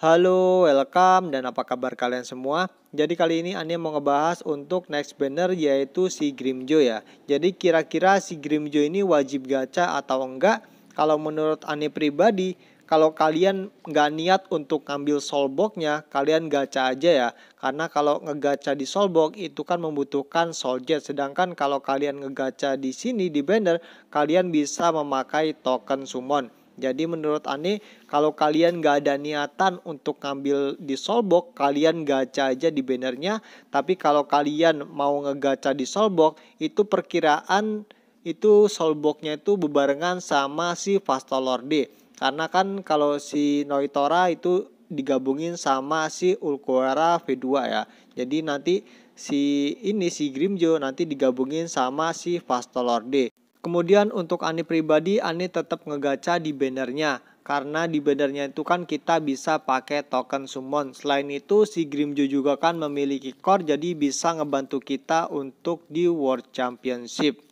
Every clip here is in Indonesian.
Halo, welcome dan apa kabar kalian semua? Jadi kali ini Ani mau ngebahas untuk next banner yaitu si Grimjo ya. Jadi kira-kira si Grimjo ini wajib gacha atau enggak? Kalau menurut Ani pribadi, kalau kalian nggak niat untuk ngambil solboknya, kalian gacha aja ya. Karena kalau ngegacha di solbok itu kan membutuhkan soljet, Sedangkan kalau kalian ngegacha di sini di banner, kalian bisa memakai token summon. Jadi menurut Ani kalau kalian gak ada niatan untuk ngambil di solbok, kalian gacha aja di bannernya. Tapi kalau kalian mau ngegacha di solbok, itu perkiraan itu solboknya itu bebarengan sama si D. Karena kan kalau si Noitora itu digabungin sama si Ulquara V2 ya. Jadi nanti si ini si Grimjo nanti digabungin sama si D. Kemudian untuk Ani pribadi, Ani tetap ngegaca di bannernya karena di bannernya itu kan kita bisa pakai token summon. Selain itu si Grimjo juga kan memiliki core jadi bisa ngebantu kita untuk di World Championship.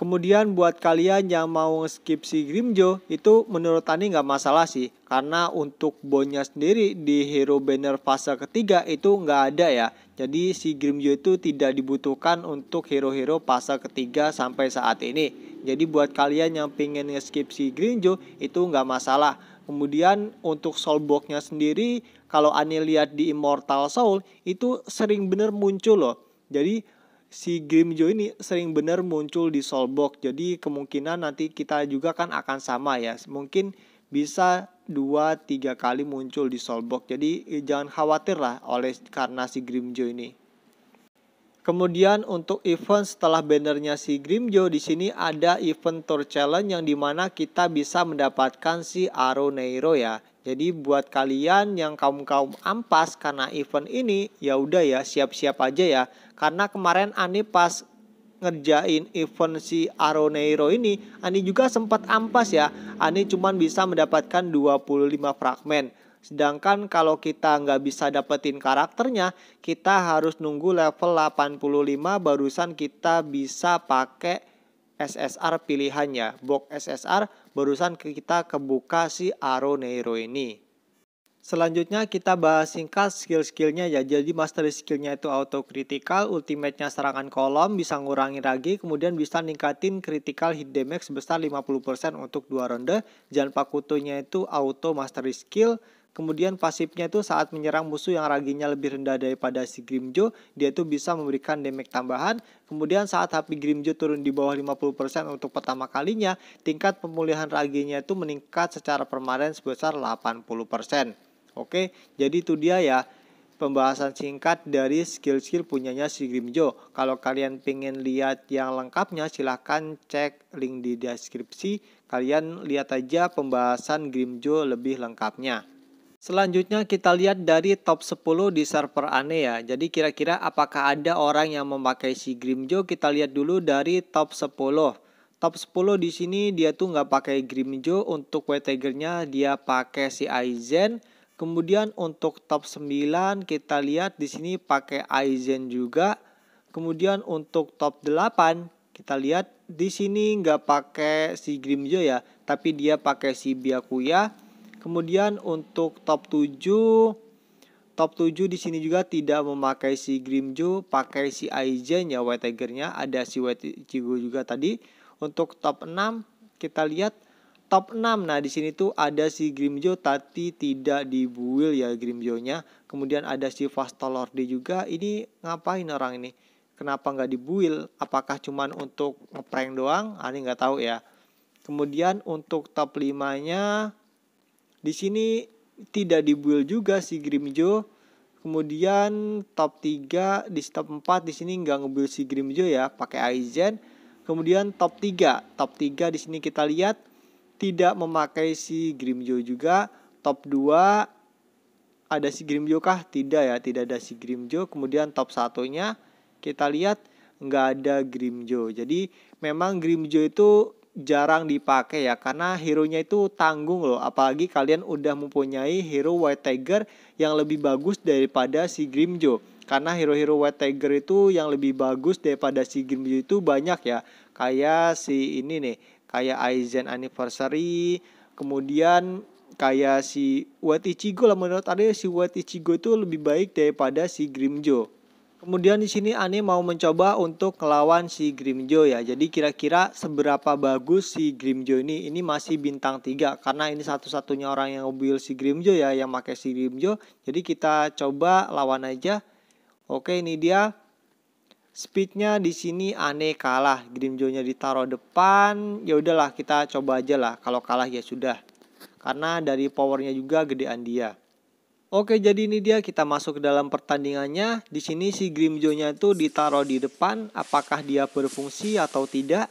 Kemudian buat kalian yang mau skip si Grimjo itu menurut Tani nggak masalah sih karena untuk bonnya sendiri di hero banner fase ketiga itu nggak ada ya. Jadi si Grimjo itu tidak dibutuhkan untuk hero-hero fase ketiga sampai saat ini. Jadi buat kalian yang pengen skip si Grimjo itu nggak masalah. Kemudian untuk soulboxnya sendiri kalau Ani lihat di Immortal Soul itu sering bener muncul loh. Jadi si Grimjo ini sering benar muncul di Solbok. Jadi kemungkinan nanti kita juga kan akan sama ya. Mungkin bisa dua tiga kali muncul di Solbok. Jadi eh, jangan khawatir lah oleh karena si Grimjo ini. Kemudian untuk event setelah bannernya si Grimjo di sini ada event tour challenge yang dimana kita bisa mendapatkan si Aro Neiro ya. Jadi buat kalian yang kaum-kaum ampas karena event ini ya udah ya siap-siap aja ya. Karena kemarin Ani pas ngerjain event si Aroneiro ini Ani juga sempat ampas ya. Ani cuman bisa mendapatkan 25 fragmen. Sedangkan kalau kita nggak bisa dapetin karakternya, kita harus nunggu level 85 barusan kita bisa pakai SSR pilihannya. Box SSR barusan kita kebuka si Aro Nero ini. Selanjutnya kita bahas singkat skill-skillnya ya. Jadi mastery skillnya itu auto critical, ultimate-nya serangan kolom, bisa ngurangi ragi, kemudian bisa ningkatin critical hit damage sebesar 50% untuk 2 ronde. Jangan pakutunya itu auto mastery skill, Kemudian pasifnya itu saat menyerang musuh yang raginya lebih rendah daripada si Grimjo, dia itu bisa memberikan damage tambahan. Kemudian saat HP Grimjo turun di bawah 50% untuk pertama kalinya, tingkat pemulihan raginya itu meningkat secara permanen sebesar 80%. Oke, jadi itu dia ya pembahasan singkat dari skill-skill punyanya si Grimjo. Kalau kalian pengen lihat yang lengkapnya silahkan cek link di deskripsi. Kalian lihat aja pembahasan Grimjo lebih lengkapnya. Selanjutnya kita lihat dari top 10 di server Ane ya. Jadi kira-kira apakah ada orang yang memakai si Grimjo? Kita lihat dulu dari top 10. Top 10 di sini dia tuh nggak pakai Grimjo. Untuk Wetagernya dia pakai si Aizen. Kemudian untuk top 9 kita lihat di sini pakai Aizen juga. Kemudian untuk top 8 kita lihat di sini nggak pakai si Grimjo ya. Tapi dia pakai si Byakuya. Kemudian untuk top 7 top 7 di sini juga tidak memakai si Grimjo, pakai si Aizen ya White Tiger-nya, ada si White Chigo juga tadi. Untuk top 6 kita lihat top 6. Nah, di sini tuh ada si Grimjo tapi tidak di dibuil ya Grimjo-nya. Kemudian ada si Vastalordi juga. Ini ngapain orang ini? Kenapa nggak di dibuil? Apakah cuman untuk ngeprank doang? ani ah, nggak tahu ya. Kemudian untuk top 5-nya di sini tidak dibuild juga si Grimjo. Kemudian top 3 di top 4 di sini nggak ngebuild si Grimjo ya, pakai Aizen. Kemudian top 3, top 3 di sini kita lihat tidak memakai si Grimjo juga. Top 2 ada si Grimjo kah? Tidak ya, tidak ada si Grimjo. Kemudian top satunya kita lihat nggak ada Grimjo. Jadi memang Grimjo itu jarang dipakai ya karena hero-nya itu tanggung loh apalagi kalian udah mempunyai hero White Tiger yang lebih bagus daripada si Grimjo karena hero-hero White Tiger itu yang lebih bagus daripada si Grimjo itu banyak ya kayak si ini nih kayak Aizen Anniversary kemudian kayak si White Ichigo lah menurut ada si White Ichigo itu lebih baik daripada si Grimjo Kemudian di sini Ani mau mencoba untuk melawan si Grimjo ya. Jadi kira-kira seberapa bagus si Grimjo ini? Ini masih bintang 3 karena ini satu-satunya orang yang mobil si Grimjo ya, yang pakai si Grimjo. Jadi kita coba lawan aja. Oke, ini dia. Speednya di sini aneh kalah. Grimjo-nya ditaruh depan. Ya udahlah, kita coba aja lah. Kalau kalah ya sudah. Karena dari powernya juga gedean dia. Oke, jadi ini dia kita masuk ke dalam pertandingannya. Di sini si Grimjo-nya itu ditaruh di depan, apakah dia berfungsi atau tidak.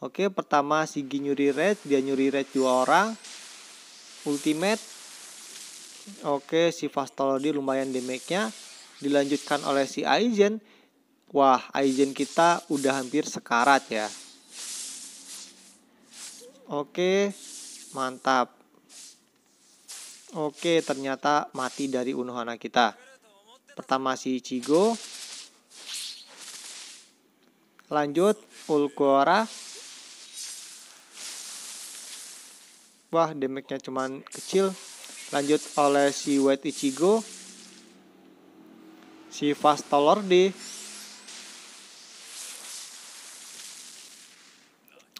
Oke, pertama si Ginyuri red, dia nyuri red dua orang. Ultimate. Oke, si Fastolodi lumayan damage-nya. Dilanjutkan oleh si Aizen. Wah, Aizen kita udah hampir sekarat ya. Oke, mantap. Oke, ternyata mati dari Unohana kita. Pertama si Ichigo. Lanjut, Ulquora. Wah, damage-nya cuman kecil. Lanjut oleh si White Ichigo. Si Fast di.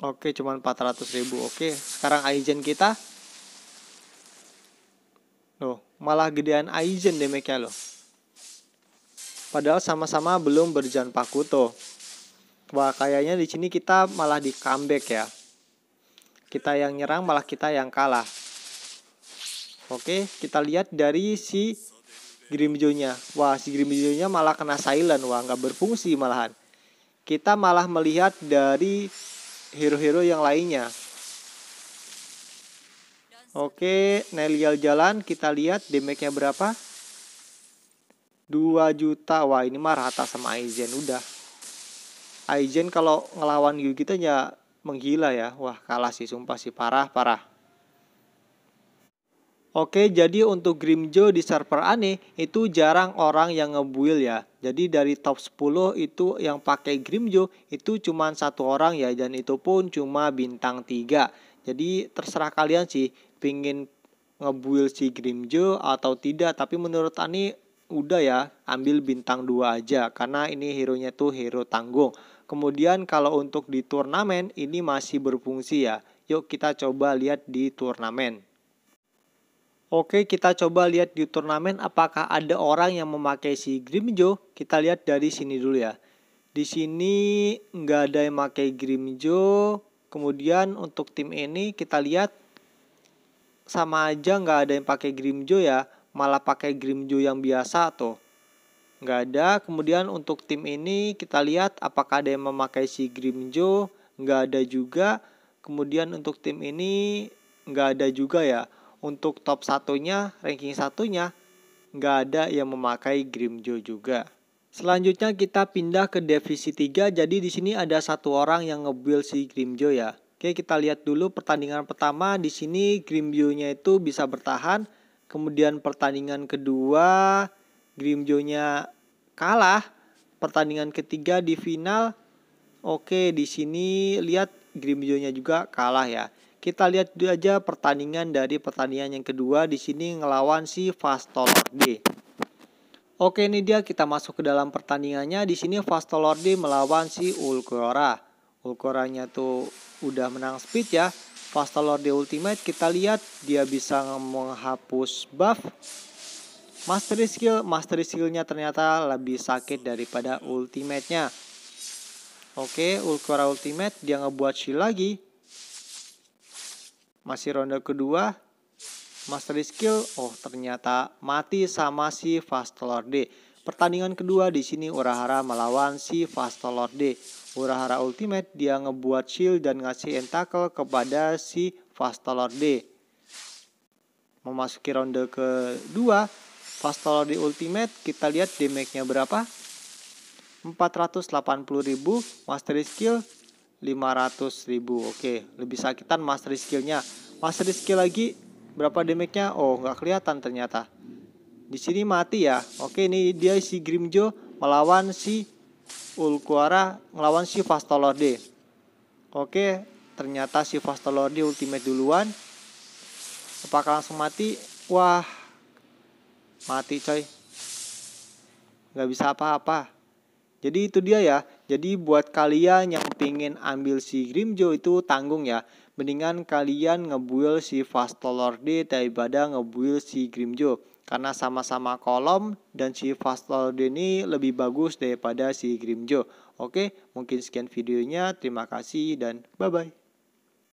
Oke, cuman 400 ribu. Oke, sekarang Aizen kita malah gedean Aizen demeknya loh. Padahal sama-sama belum berjalan Pakuto. Wah, kayaknya di sini kita malah di comeback ya. Kita yang nyerang malah kita yang kalah. Oke, kita lihat dari si Grimjo-nya. Wah, si Grimjo-nya malah kena silent. Wah, nggak berfungsi malahan. Kita malah melihat dari hero-hero yang lainnya. Oke, Nelial jalan kita lihat damage-nya berapa? 2 juta. Wah, ini mah rata sama Aizen udah. Aizen kalau ngelawan kita ya menggila ya. Wah, kalah sih sumpah sih parah-parah. Oke, jadi untuk Grimjo di server aneh itu jarang orang yang ngebuild ya. Jadi dari top 10 itu yang pakai Grimjo itu cuma satu orang ya dan itu pun cuma bintang 3. Jadi terserah kalian sih pingin ngebuild si Grimjo atau tidak. Tapi menurut Ani udah ya ambil bintang 2 aja karena ini hero-nya tuh hero tanggung. Kemudian kalau untuk di turnamen ini masih berfungsi ya. Yuk kita coba lihat di turnamen. Oke, kita coba lihat di turnamen apakah ada orang yang memakai si Grimjo. Kita lihat dari sini dulu ya. Di sini nggak ada yang pakai Grimjo. Kemudian untuk tim ini kita lihat sama aja nggak ada yang pakai Grimjo ya. Malah pakai Grimjo yang biasa tuh. Nggak ada. Kemudian untuk tim ini kita lihat apakah ada yang memakai si Grimjo. Nggak ada juga. Kemudian untuk tim ini nggak ada juga ya untuk top satunya, ranking satunya, nggak ada yang memakai Grimjo juga. Selanjutnya kita pindah ke divisi 3. Jadi di sini ada satu orang yang nge-build si Grimjo ya. Oke, kita lihat dulu pertandingan pertama di sini Grimjo-nya itu bisa bertahan. Kemudian pertandingan kedua Grimjo-nya kalah. Pertandingan ketiga di final oke di sini lihat Grimjo-nya juga kalah ya. Kita lihat aja pertandingan dari pertandingan yang kedua di sini ngelawan si D. Oke ini dia kita masuk ke dalam pertandingannya. Di sini D melawan si Ulcora. Ulcoranya tuh udah menang speed ya. D Ultimate kita lihat dia bisa menghapus buff. Mastery skill, mastery skillnya ternyata lebih sakit daripada ultimate-nya. Oke, Ulcora Ultimate dia ngebuat shield lagi. Masih ronde kedua, Master Skill, oh ternyata mati sama si Lord D. Pertandingan kedua di sini Urahara melawan si Lord D. Urahara Ultimate dia ngebuat shield dan ngasih entakel kepada si Lord D. Memasuki ronde kedua, Vastalord D Ultimate kita lihat damage-nya berapa? 480.000 Master Skill 500 ribu Oke lebih sakitan master skillnya master skill lagi berapa damage-nya Oh nggak kelihatan ternyata di sini mati ya Oke ini dia si Grimjo melawan si Ulquara melawan si Vastalorde Oke ternyata si Vastalorde ultimate duluan Apakah langsung mati? Wah mati coy nggak bisa apa-apa jadi itu dia ya. Jadi buat kalian yang pingin ambil si Grimjo itu tanggung ya. Mendingan kalian ngebuild si Fastolorde daripada ngebuild si Grimjo. Karena sama-sama kolom dan si Fastolorde ini lebih bagus daripada si Grimjo. Oke, mungkin sekian videonya. Terima kasih dan bye-bye.